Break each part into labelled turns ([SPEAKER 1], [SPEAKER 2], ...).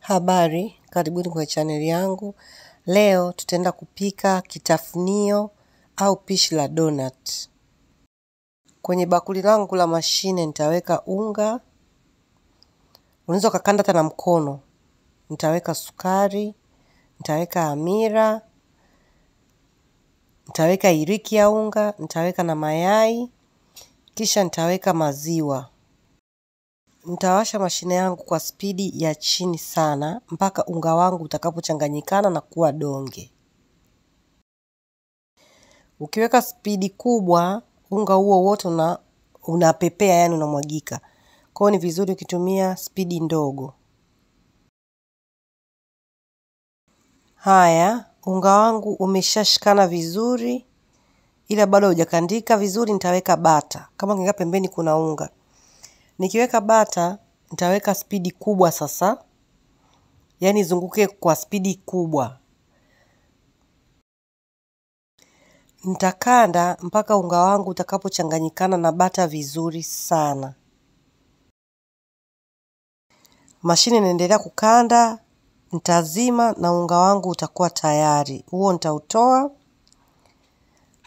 [SPEAKER 1] Habari, karibuni kwa chaneli yangu. Leo tutaenda kupika kitafunio au pishi la donut. Kwenye bakuli langu la mashine nitaweka unga. Unaweza ukakanda hata na mkono. Nitaweka sukari, nitaweka hamira, nitaweka iriki ya unga, nitaweka na mayai, kisha nitaweka maziwa. Nitawasha mashine yangu kwa spidi ya chini sana mpaka unga wangu utakapochanganyikana na kuwa donge. Ukiweka spidi kubwa, unga huo wote una, unapepea yani unamwagika. Kwa hiyo ni vizuri ukitumia spidi ndogo. Haya, unga wangu umeshashikana vizuri, ila bado hujakandika vizuri. Nitaweka bata. Kama kinga pembeni kuna unga, Nikiweka bata, nitaweka spidi kubwa sasa. Yani zunguke kwa spidi kubwa. Nitakanda mpaka unga wangu utakapochanganyikana na bata vizuri sana. Mashine inaendelea kukanda, nitazima na unga wangu utakuwa tayari. Huo nitautoa,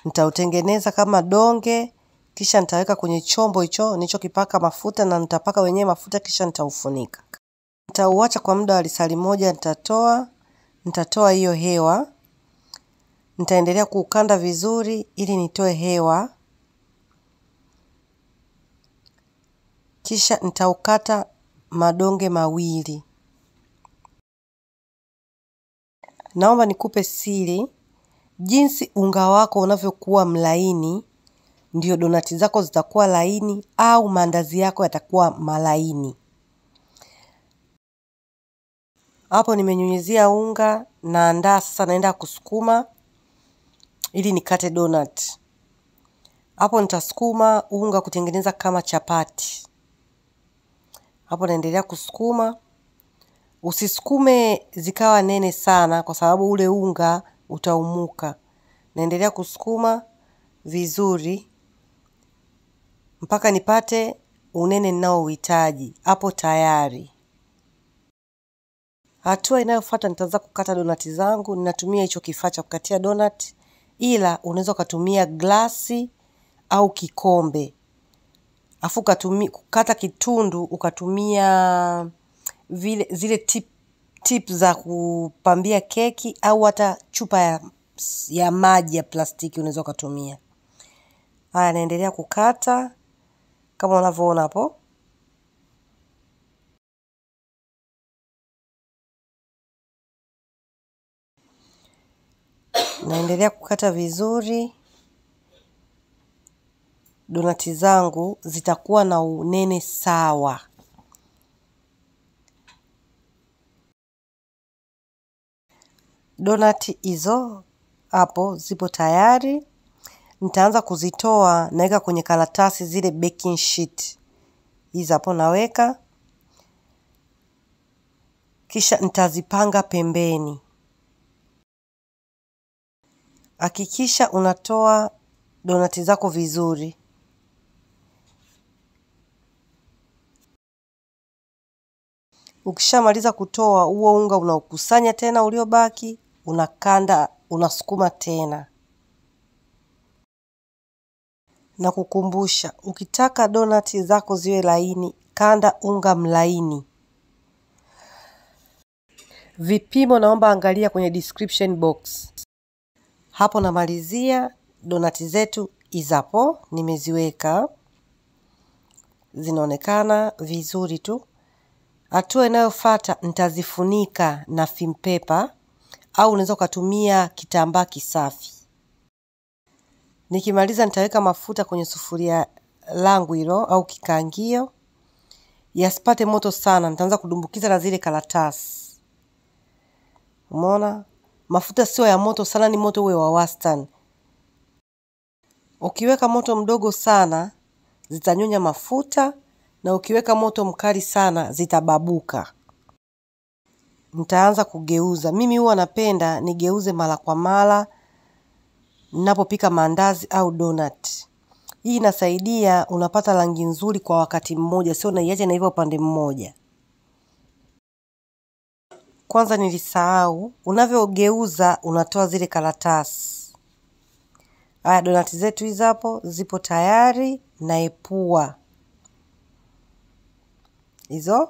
[SPEAKER 1] nitautengeneza kama donge, kisha nitaweka kwenye chombo hicho nilichokipaka mafuta na nitapaka wenyewe mafuta kisha nitaufunika nitauacha kwa muda wa lisali moja nitatoa nitatoa hiyo hewa nitaendelea kuukanda vizuri ili nitoe hewa kisha nitaukata madonge mawili naomba nikupe siri jinsi unga wako unavyokuwa mlaini ndio donati zako zitakuwa laini au maandazi yako yatakuwa malaini. Hapo nimenyunyizia unga, naandaa sasa, naenda kusukuma ili nikate donut. Hapo nitasukuma unga kutengeneza kama chapati. Hapo naendelea kusukuma. Usisukume zikawa nene sana, kwa sababu ule unga utaumuka. Naendelea kusukuma vizuri mpaka nipate unene uhitaji hapo tayari hatua inayofuata nitaanza kukata donati zangu ninatumia hicho kifaa cha kukatia donati ila unaweza ukatumia glasi au kikombe afu kukata kitundu ukatumia vile zile tip, tip za kupambia keki au hata chupa ya, ya maji ya plastiki unaweza ukatumia haya naendelea kukata kama unavyoona hapo. Naendelea kukata vizuri. Donati zangu zitakuwa na unene sawa. Donati hizo hapo zipo tayari nitaanza kuzitoa naweka kwenye karatasi zile baking sheet hizi hapo naweka kisha nitazipanga pembeni hakikisha unatoa donati zako vizuri ukishamaliza kutoa huo unga unaukusanya tena uliobaki unakanda unasukuma tena na kukumbusha ukitaka donati zako ziwe laini, kanda unga mlaini. Vipimo naomba angalia kwenye description box. Hapo namalizia donati zetu izapo, nimeziweka zinaonekana vizuri tu. Hatua inayofuata nitazifunika na fimpepa au unaweza ukatumia kitambaa kisafi. Nikimaliza nitaweka mafuta kwenye sufuria langu hilo au kikaangio, yasipate moto sana, nitaanza kudumbukiza na zile karatasi. Umeona, mafuta sio ya moto sana, ni moto uwe wa wastani. Ukiweka moto mdogo sana zitanyonya mafuta, na ukiweka moto mkali sana zitababuka. Nitaanza kugeuza. Mimi huwa napenda nigeuze mara kwa mara ninapopika maandazi au donut. Hii inasaidia unapata rangi nzuri kwa wakati mmoja, sio unaiacha inaiva upande mmoja. Kwanza nilisahau, unavyogeuza unatoa zile karatasi. Haya, donati zetu hizi hapo zipo tayari, na epua hizo.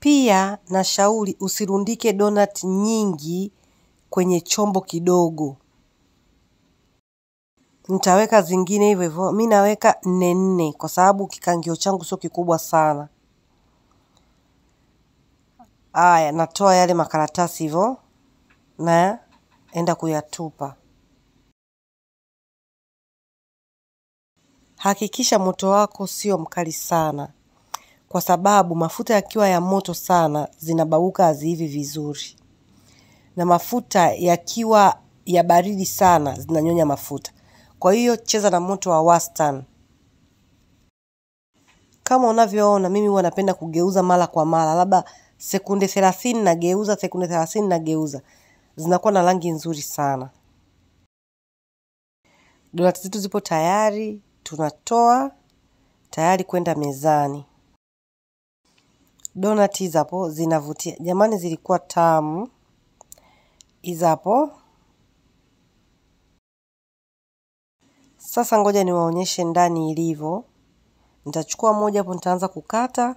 [SPEAKER 1] Pia nashauri usirundike donut nyingi kwenye chombo kidogo. Nitaweka zingine hivyo hivyo. Mi naweka nne nne kwa sababu kikangio changu sio kikubwa sana. Aya, natoa yale makaratasi hivyo na enda kuyatupa. Hakikisha moto wako sio mkali sana, kwa sababu mafuta yakiwa ya moto sana zinabauka haziivi vizuri na mafuta yakiwa ya baridi sana zinanyonya mafuta. Kwa hiyo cheza na moto wa wastani. Kama unavyoona mimi huwa napenda kugeuza mara kwa mara, labda sekunde 30 nageuza, sekunde 30 nageuza. Zinakuwa na rangi nzuri sana. Donati zetu zipo tayari, tunatoa tayari kwenda mezani. Donati hapo zinavutia. Jamani, zilikuwa tamu izapo. Sasa ngoja niwaonyeshe ndani ilivyo. Nitachukua moja hapo, nitaanza kukata.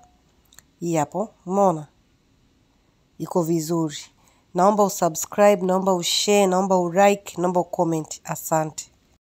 [SPEAKER 1] Hii hapo, umeona iko vizuri. Naomba usubscribe, naomba ushare, naomba ulike, naomba ucomment. Asante.